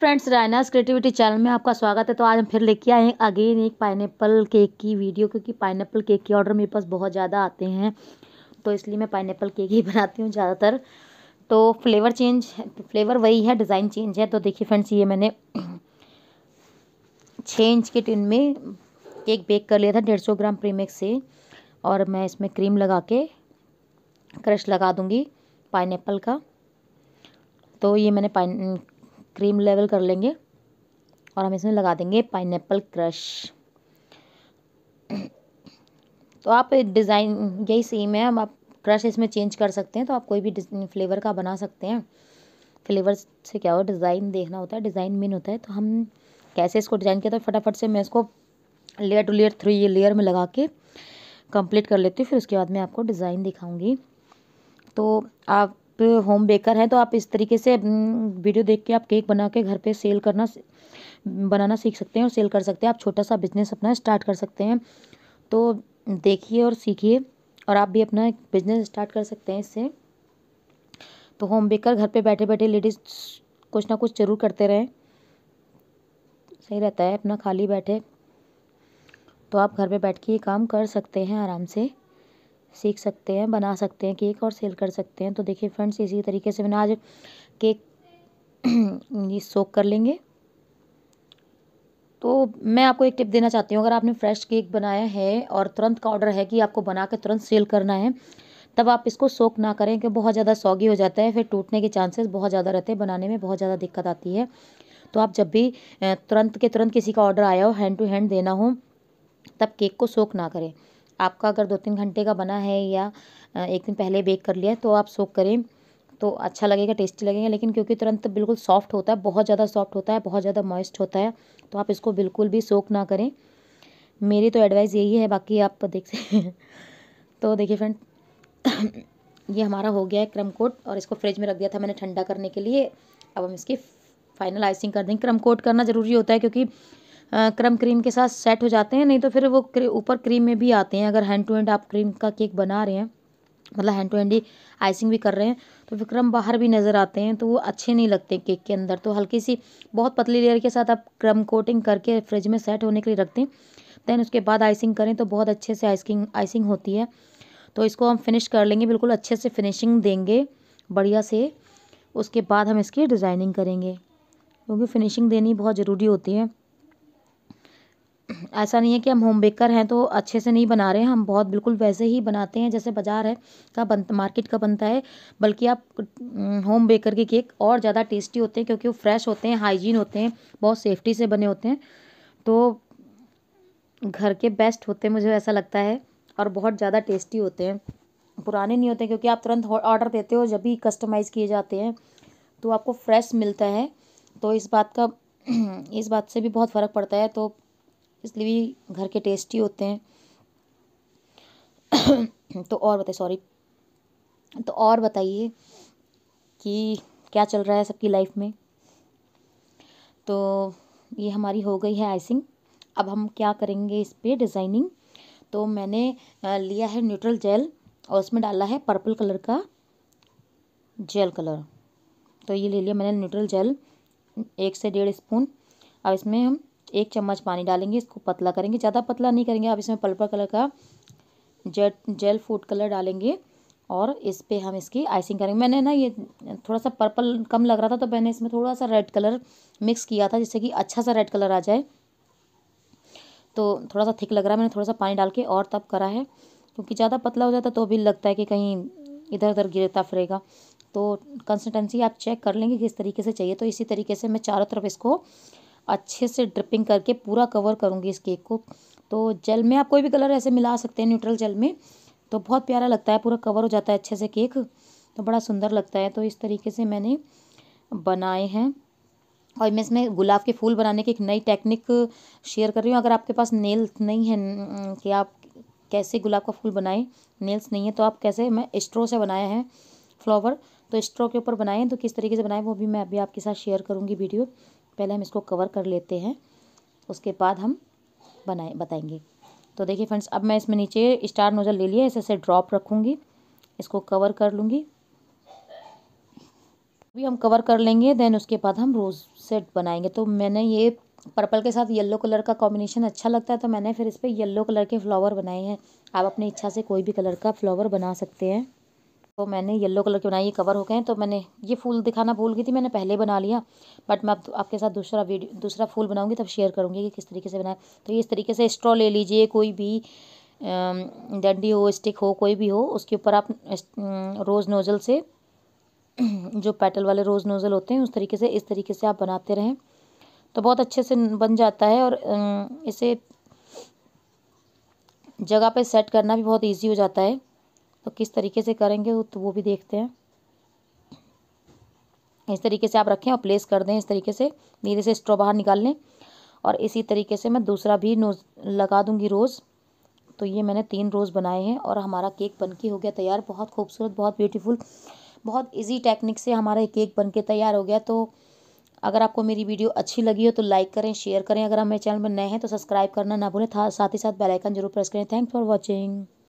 friends रायनास creativity channel में आपका स्वागत है तो आज हम फिर लेके आए हैं अगेन एक पाइनएप्पल केक की वीडियो क्योंकि पाइनएप्पल केक के ऑर्डर मेरे पास बहुत ज़्यादा आते हैं तो इसलिए मैं पाइनएप्पल केक ही बनाती हूँ ज़्यादातर तो फ्लेवर चेंज फ्लेवर वही है डिज़ाइन चेंज है तो देखिए फ्रेंड्स ये मैंने छः इंच के टिन में केक बेक कर लिया था डेढ़ सौ ग्राम प्रीमिक्स से और मैं इसमें क्रीम लगा के क्रश लगा दूँगी पाइनएप्पल का तो ये मैंने पाइन क्रीम लेवल कर लेंगे और हम इसमें लगा देंगे पाइन क्रश तो आप डिज़ाइन यही सेम है हम आप क्रश इसमें चेंज कर सकते हैं तो आप कोई भी फ्लेवर का बना सकते हैं फ्लेवर से क्या हो डिज़ाइन देखना होता है डिज़ाइन मेन होता है तो हम कैसे इसको डिज़ाइन किया तो फटाफट से मैं इसको layer two layer three layer में लगा के कंप्लीट कर लेती हूँ फिर उसके बाद मैं आपको डिज़ाइन दिखाऊंगी तो आप होम बेकर हैं तो आप इस तरीके से वीडियो देख के आप केक बना के घर पे सेल करना बनाना सीख सकते हैं और सेल कर सकते हैं आप छोटा सा बिजनेस अपना स्टार्ट कर सकते हैं तो देखिए और सीखिए और आप भी अपना बिजनेस स्टार्ट कर सकते हैं इससे तो होम बेकर घर पर बैठे बैठे लेडीज़ कुछ ना कुछ जरूर करते रहें सही रहता है अपना खाली बैठे तो आप घर पे बैठ के ये काम कर सकते हैं आराम से सीख सकते हैं बना सकते हैं केक और सेल कर सकते हैं तो देखिए फ्रेंड्स इसी तरीके से मैंने आज केक ये सोक कर लेंगे तो मैं आपको एक टिप देना चाहती हूँ अगर आपने फ्रेश केक बनाया है और तुरंत का ऑर्डर है कि आपको बना के तुरंत सेल करना है तब आप इसको सोक ना करें क्योंकि बहुत ज़्यादा सौगी हो जाता है फिर टूटने के चांसेस बहुत ज़्यादा रहते हैं बनाने में बहुत ज़्यादा दिक्कत आती है तो आप जब भी तुरंत के तुरंत किसी का ऑर्डर आया हो हैंड टू हैंड देना हो तब केक को सोक ना करें आपका अगर दो तीन घंटे का बना है या एक दिन पहले बेक कर लिया है तो आप सोक करें तो अच्छा लगेगा टेस्टी लगेगा लेकिन क्योंकि तुरंत बिल्कुल सॉफ्ट होता है बहुत ज़्यादा सॉफ्ट होता है बहुत ज़्यादा मॉइस्ट होता है तो आप इसको बिल्कुल भी सोक ना करें मेरी तो एडवाइस यही है बाकी आप देख सकते तो देखिए फ्रेंड ये हमारा हो गया है क्रम कोट और इसको फ्रिज में रख दिया था मैंने ठंडा करने के लिए अब हम इसकी फाइनल आइसिंग कर देंगे क्रम कोट करना ज़रूरी होता है क्योंकि क्रम क्रीम के साथ सेट हो जाते हैं नहीं तो फिर वो ऊपर क्रीम में भी आते हैं अगर हैंड टू हैंड आप क्रीम का केक बना रहे हैं मतलब हैंड टू हैंड ही आइसिंग भी कर रहे हैं तो फिर क्रम बाहर भी नज़र आते हैं तो वो अच्छे नहीं लगते केक के अंदर तो हल्की सी बहुत पतली लेयर के साथ आप क्रम कोटिंग करके फ्रिज में सेट होने के लिए रखते हैं देन उसके बाद आइसिंग करें तो बहुत अच्छे से आइसिंग आइसिंग होती है तो इसको हम फिनिश कर लेंगे बिल्कुल अच्छे से फिनिशिंग देंगे बढ़िया से उसके बाद हम इसकी डिज़ाइनिंग करेंगे क्योंकि फिनिशिंग देनी बहुत ज़रूरी होती है ऐसा नहीं है कि हम होम बेकर हैं तो अच्छे से नहीं बना रहे हैं हम बहुत बिल्कुल वैसे ही बनाते हैं जैसे बाज़ार है का बन मार्केट का बनता है बल्कि आप होम बेकर के केक और ज़्यादा टेस्टी होते हैं क्योंकि वो फ्रेश होते हैं हाइजीन होते हैं बहुत सेफ्टी से बने होते हैं तो घर के बेस्ट होते हैं मुझे ऐसा लगता है और बहुत ज़्यादा टेस्टी होते हैं पुराने नहीं होते क्योंकि आप तुरंत ऑर्डर देते हो जब भी कस्टमाइज़ किए जाते हैं तो आपको फ्रेश मिलता है तो इस बात का इस बात से भी बहुत फ़र्क पड़ता है तो इसलिए घर के टेस्टी होते हैं तो और बताइए सॉरी तो और बताइए कि क्या चल रहा है सबकी लाइफ में तो ये हमारी हो गई है आइसिंग अब हम क्या करेंगे इस पर डिज़ाइनिंग तो मैंने लिया है न्यूट्रल जेल और उसमें डाला है पर्पल कलर का जेल कलर तो ये ले लिया मैंने न्यूट्रल जेल एक से डेढ़ स्पून अब इसमें हम एक चम्मच पानी डालेंगे इसको पतला करेंगे ज़्यादा पतला नहीं करेंगे आप इसमें पर्पल कलर का जेट जेल फूड कलर डालेंगे और इस पर हम इसकी आइसिंग करेंगे मैंने ना ये थोड़ा सा पर्पल कम लग रहा था तो मैंने इसमें थोड़ा सा रेड कलर मिक्स किया था जिससे कि अच्छा सा रेड कलर आ जाए तो थोड़ा सा थिक लग रहा है मैंने थोड़ा सा पानी डाल के और तब करा है क्योंकि ज़्यादा पतला हो जाता तो भी लगता है कि कहीं इधर उधर गिरता फिरेगा तो कंसिस्टेंसी आप चेक कर लेंगे किस तरीके से चाहिए तो इसी तरीके से मैं चारों तरफ इसको अच्छे से ड्रिपिंग करके पूरा कवर करूँगी इस केक को तो जेल में आप कोई भी कलर ऐसे मिला सकते हैं न्यूट्रल जेल में तो बहुत प्यारा लगता है पूरा कवर हो जाता है अच्छे से केक तो बड़ा सुंदर लगता है तो इस तरीके से मैंने बनाए हैं और मैं इसमें गुलाब के फूल बनाने की एक नई टेक्निक शेयर कर रही हूँ अगर आपके पास नेल नहीं है कि आप कैसे गुलाब का फूल बनाएं नेल्स नहीं है तो आप कैसे मैं स्ट्रो से बनाया है फ्लावर तो स्ट्रो के ऊपर बनाएं तो किस तरीके से बनाएं वो भी मैं अभी आपके साथ शेयर करूँगी वीडियो पहले हम इसको कवर कर लेते हैं उसके बाद हम बनाए बताएंगे तो देखिए फ्रेंड्स अब मैं इसमें नीचे स्टार नोजल ले लिया ऐसे ऐसे ड्रॉप रखूँगी इसको कवर कर लूँगी भी हम कवर कर लेंगे देन उसके बाद हम रोज़ सेट बनाएंगे तो मैंने ये पर्पल के साथ येलो कलर का कॉम्बिनेशन अच्छा लगता है तो मैंने फिर इस पर येलो कलर के फ्लावर बनाए हैं आप अपनी इच्छा से कोई भी कलर का फ्लावर बना सकते हैं तो मैंने येलो कलर के बनाए ये कवर हो गए हैं तो मैंने ये फूल दिखाना भूल गई थी मैंने पहले बना लिया बट मैं आप, आपके साथ दूसरा वीडियो दूसरा फूल बनाऊंगी तब शेयर करूँगी कि किस तरीके से बनाए तो ये इस तरीके से स्ट्रॉ ले लीजिए कोई भी डंडी हो स्टिक हो कोई भी हो उसके ऊपर आप रोज़ नोज़ल से जो पेटल वाले रोज़ नोज़ल होते हैं उस तरीके से इस तरीके से आप बनाते रहें तो बहुत अच्छे से बन जाता है और इसे जगह पे सेट करना भी बहुत इजी हो जाता है तो किस तरीके से करेंगे तो वो भी देखते हैं इस तरीके से आप रखें और प्लेस कर दें इस तरीके से धीरे से स्ट्रॉ बाहर निकाल लें और इसी तरीके से मैं दूसरा भी नोज लगा दूंगी रोज़ तो ये मैंने तीन रोज़ बनाए हैं और हमारा केक बन के हो गया तैयार बहुत खूबसूरत बहुत ब्यूटीफुल बहुत इजी टेक्निक से हमारा केक बन के तैयार हो गया तो अगर आपको मेरी वीडियो अच्छी लगी हो तो लाइक करें शेयर करें अगर हमारे चैनल पर नए हैं तो सब्सक्राइब करना ना भूलें साथ ही साथ बेलाइकन जरूर प्रेस करें थैंक्स फॉर वॉचिंग